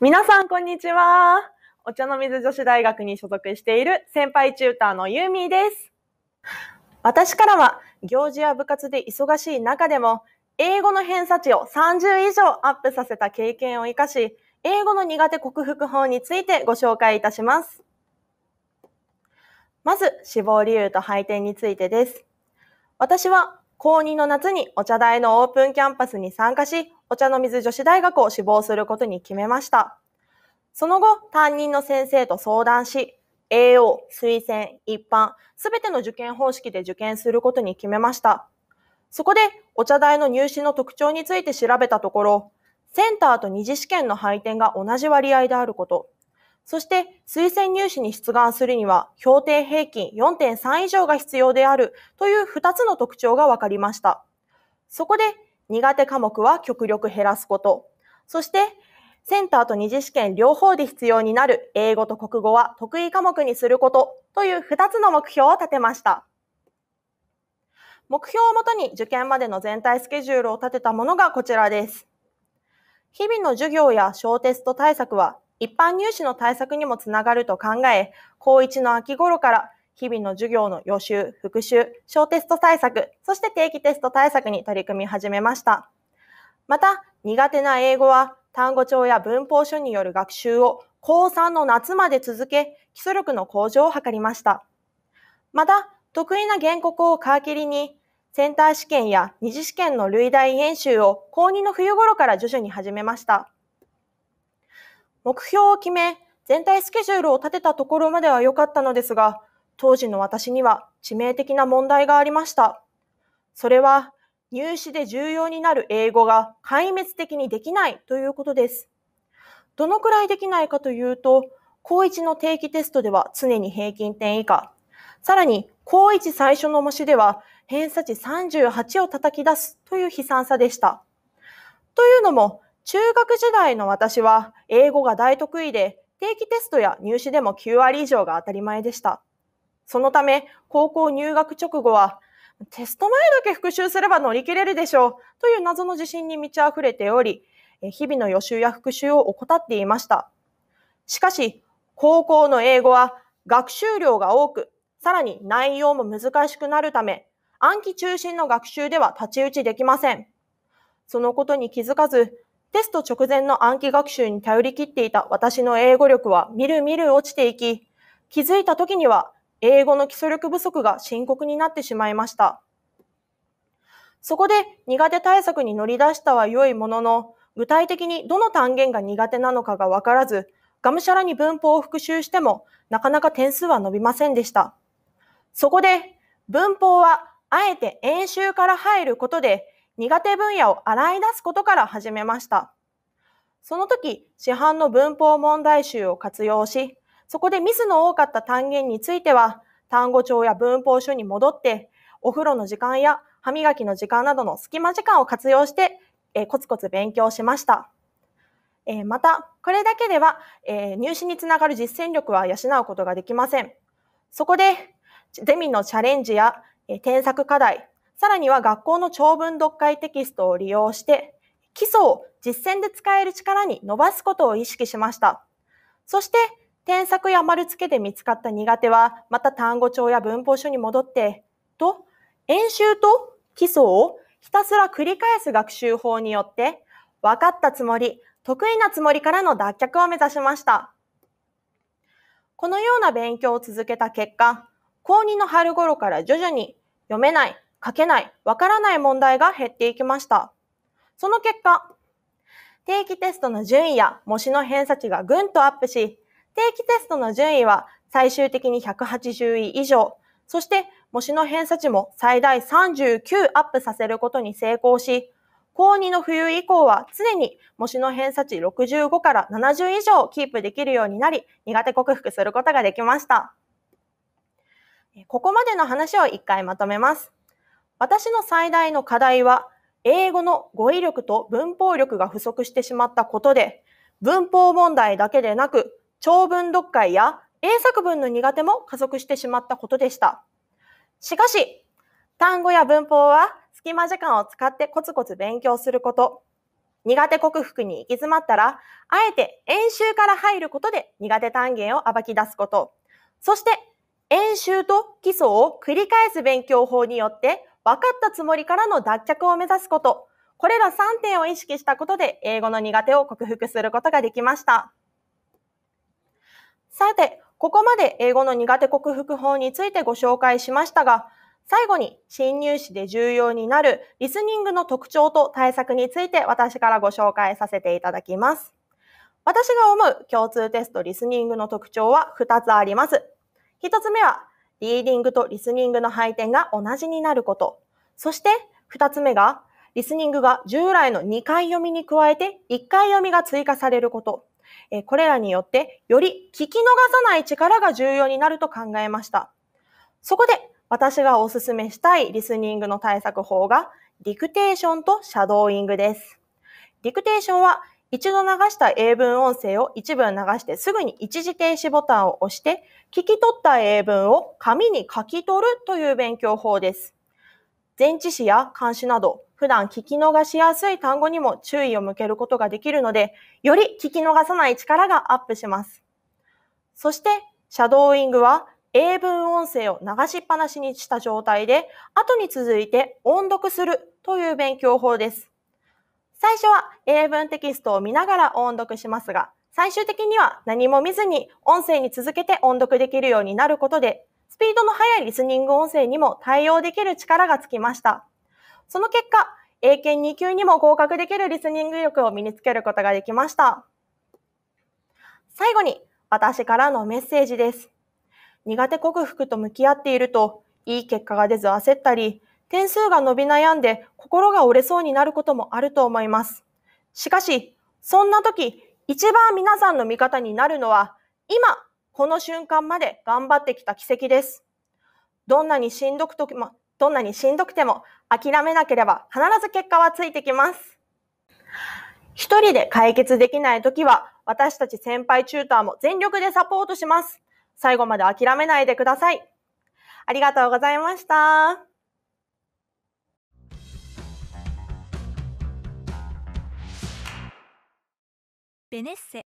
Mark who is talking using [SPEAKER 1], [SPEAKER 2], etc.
[SPEAKER 1] 皆さん、こんにちは。お茶の水女子大学に所属している先輩チューターのユーミーです。私からは、行事や部活で忙しい中でも、英語の偏差値を30以上アップさせた経験を活かし、英語の苦手克服法についてご紹介いたします。まず、死亡理由と配点についてです。私は高2の夏にお茶大のオープンキャンパスに参加し、お茶の水女子大学を志望することに決めました。その後、担任の先生と相談し、AO、推薦、一般、すべての受験方式で受験することに決めました。そこで、お茶代の入試の特徴について調べたところ、センターと二次試験の配点が同じ割合であること、そして、推薦入試に出願するには、評定平均4.3以上が必要であるという2つの特徴が分かりました。そこで、苦手科目は極力減らすこと。そして、センターと二次試験両方で必要になる英語と国語は得意科目にすることという2つの目標を立てました。目標をもとに受験までの全体スケジュールを立てたものがこちらです。日々の授業や小テスト対策は一般入試の対策にもつながると考え、高1の秋頃から日々の授業の予習、復習、小テスト対策、そして定期テスト対策に取り組み始めました。また、苦手な英語は単語帳や文法書による学習を高3の夏まで続け、基礎力の向上を図りました。また、得意な原告を皮切りに、センター試験や二次試験の類題演習を高2の冬頃から徐々に始めました。目標を決め、全体スケジュールを立てたところまでは良かったのですが、当時の私には致命的な問題がありました。それは、入試で重要になる英語が壊滅的にできないということです。どのくらいできないかというと、高1の定期テストでは常に平均点以下。さらに、高1最初の模試では偏差値38を叩き出すという悲惨さでした。というのも、中学時代の私は英語が大得意で、定期テストや入試でも9割以上が当たり前でした。そのため、高校入学直後は、テスト前だけ復習すれば乗り切れるでしょうという謎の自信に満ち溢れており、日々の予習や復習を怠っていました。しかし、高校の英語は学習量が多く、さらに内容も難しくなるため、暗記中心の学習では太刀打ちできません。そのことに気づかず、テスト直前の暗記学習に頼り切っていた私の英語力はみるみる落ちていき、気づいた時には英語の基礎力不足が深刻になってしまいました。そこで苦手対策に乗り出したは良いものの、具体的にどの単元が苦手なのかがわからず、がむしゃらに文法を復習しても、なかなか点数は伸びませんでした。そこで、文法はあえて演習から入ることで、苦手分野を洗い出すことから始めました。その時、市販の文法問題集を活用し、そこでミスの多かった単元については、単語帳や文法書に戻って、お風呂の時間や歯磨きの時間などの隙間時間を活用して、えコツコツ勉強しました。えまた、これだけでは、え入試につながる実践力は養うことができません。そこで、ゼミのチャレンジや、え添削課題、さらには学校の長文読解テキストを利用して、基礎を実践で使える力に伸ばすことを意識しました。そして、添削や丸付けで見つかった苦手は、また単語帳や文法書に戻って、と、演習と基礎をひたすら繰り返す学習法によって、分かったつもり、得意なつもりからの脱却を目指しました。このような勉強を続けた結果、高2の春頃から徐々に読めない、書けない、わからない問題が減っていきました。その結果、定期テストの順位や模試の偏差値がぐんとアップし、定期テストの順位は最終的に180位以上、そして模試の偏差値も最大39アップさせることに成功し、高2の冬以降は常に模試の偏差値65から70以上キープできるようになり、苦手克服することができました。ここまでの話を一回まとめます。私の最大の課題は、英語の語彙力と文法力が不足してしまったことで、文法問題だけでなく、長文読解や英作文の苦手も加速してしまったことでした。しかし、単語や文法は隙間時間を使ってコツコツ勉強すること、苦手克服に行き詰まったら、あえて演習から入ることで苦手単元を暴き出すこと、そして演習と基礎を繰り返す勉強法によって分かったつもりからの脱却を目指すこと、これら3点を意識したことで英語の苦手を克服することができました。さて、ここまで英語の苦手克服法についてご紹介しましたが、最後に新入試で重要になるリスニングの特徴と対策について私からご紹介させていただきます。私が思う共通テストリスニングの特徴は2つあります。1つ目はリーディングとリスニングの配点が同じになること。そして、二つ目が、リスニングが従来の2回読みに加えて1回読みが追加されること。これらによって、より聞き逃さない力が重要になると考えました。そこで、私がお勧めしたいリスニングの対策法が、ディクテーションとシャドーイングです。ディクテーションは一度流した英文音声を一部流してすぐに一時停止ボタンを押して聞き取った英文を紙に書き取るという勉強法です。前置詞や監視など普段聞き逃しやすい単語にも注意を向けることができるので、より聞き逃さない力がアップします。そして、シャドーイングは英文音声を流しっぱなしにした状態で、後に続いて音読するという勉強法です。最初は英文テキストを見ながら音読しますが、最終的には何も見ずに音声に続けて音読できるようになることで、スピードの速いリスニング音声にも対応できる力がつきました。その結果、英検2級にも合格できるリスニング力を身につけることができました。最後に、私からのメッセージです。苦手克服と向き合っていると、いい結果が出ず焦ったり、点数が伸び悩んで心が折れそうになることもあると思います。しかし、そんな時、一番皆さんの味方になるのは、今、この瞬間まで頑張ってきた奇跡です。どんなにしんどくとも、どんなにしんどくても諦めなければ必ず結果はついてきます。一人で解決できない時は、私たち先輩チューターも全力でサポートします。最後まで諦めないでください。ありがとうございました。ベネッセ